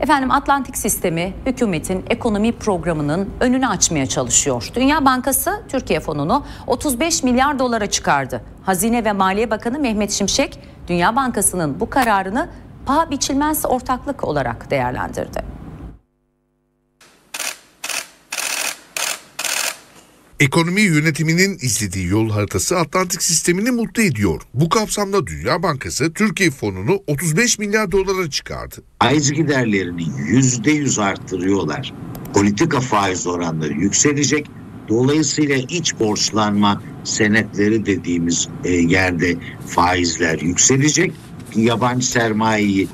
Efendim Atlantik sistemi hükümetin ekonomi programının önünü açmaya çalışıyor. Dünya Bankası Türkiye fonunu 35 milyar dolara çıkardı. Hazine ve Maliye Bakanı Mehmet Şimşek Dünya Bankası'nın bu kararını paha biçilmez ortaklık olarak değerlendirdi. Ekonomi yönetiminin izlediği yol haritası Atlantik sistemini mutlu ediyor. Bu kapsamda Dünya Bankası Türkiye fonunu 35 milyar dolara çıkardı. Faiz giderlerini %100 arttırıyorlar. Politika faiz oranları yükselecek. Dolayısıyla iç borçlanma senetleri dediğimiz e, yerde faizler yükselecek. Yabancı sermayeyi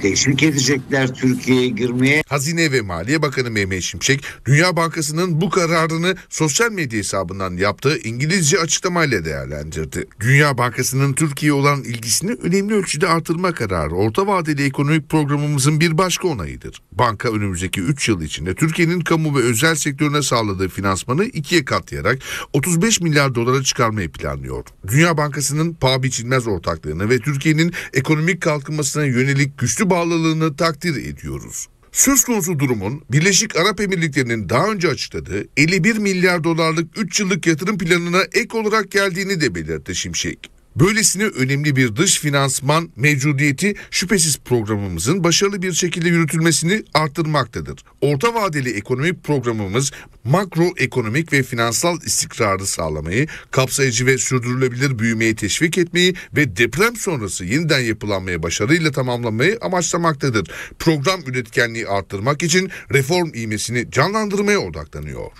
teşvik edecekler Türkiye'ye girmeye. Hazine ve Maliye Bakanı Mehmet Şimşek, Dünya Bankası'nın bu kararını sosyal medya hesabından yaptığı İngilizce açıklamayla değerlendirdi. Dünya Bankası'nın Türkiye'ye olan ilgisini önemli ölçüde artırma kararı orta vadeli ekonomik programımızın bir başka onayıdır. Banka önümüzdeki 3 yıl içinde Türkiye'nin kamu ve özel sektörüne sağladığı finansmanı ikiye katlayarak 35 milyar dolara çıkarmayı planlıyor. Dünya Bankası'nın paha biçilmez ortaklığını ve Türkiye'nin ekonomik kalkınmasına yönelik güçlü gönül bağlılığını takdir ediyoruz. Söz konusu durumun Birleşik Arap Emirlikleri'nin daha önce açıkladığı 51 milyar dolarlık 3 yıllık yatırım planına ek olarak geldiğini de belirtti Şimşek. Böylesine önemli bir dış finansman mevcudiyeti şüphesiz programımızın başarılı bir şekilde yürütülmesini arttırmaktadır. Orta vadeli ekonomik programımız makroekonomik ve finansal istikrarı sağlamayı, kapsayıcı ve sürdürülebilir büyümeyi teşvik etmeyi ve deprem sonrası yeniden yapılanmaya başarıyla tamamlamayı amaçlamaktadır. Program üretkenliği arttırmak için reform ivmesini canlandırmaya odaklanıyor.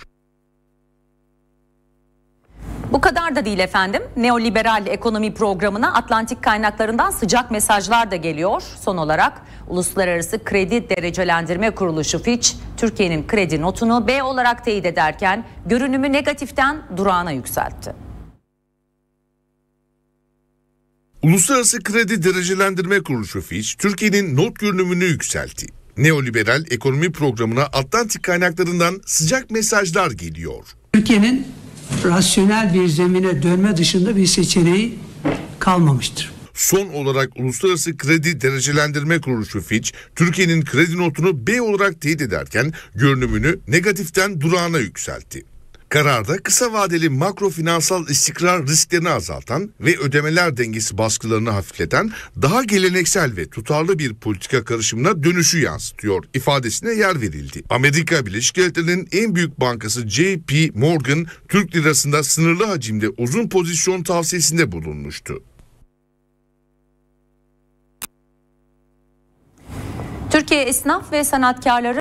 Bu kadar da değil efendim. Neoliberal ekonomi programına Atlantik kaynaklarından sıcak mesajlar da geliyor. Son olarak Uluslararası Kredi Derecelendirme Kuruluşu Fitch, Türkiye'nin kredi notunu B olarak teyit ederken görünümü negatiften durağına yükseltti. Uluslararası Kredi Derecelendirme Kuruluşu Fitch, Türkiye'nin not görünümünü yükseltti. Neoliberal ekonomi programına Atlantik kaynaklarından sıcak mesajlar geliyor. Türkiye'nin rasyonel bir zemine dönme dışında bir seçeneği kalmamıştır. Son olarak Uluslararası Kredi Derecelendirme Kuruluşu Fitch, Türkiye'nin kredi notunu B olarak teyit ederken görünümünü negatiften durağına yükseltti. Kararda kısa vadeli makro finansal istikrar risklerini azaltan ve ödemeler dengesi baskılarını hafifleten daha geleneksel ve tutarlı bir politika karışımına dönüşü yansıtıyor ifadesine yer verildi. Amerika Birleşik Devletleri'nin en büyük bankası JP Morgan Türk lirasında sınırlı hacimde uzun pozisyon tavsiyesinde bulunmuştu. Türkiye Esnaf ve Sanatkarları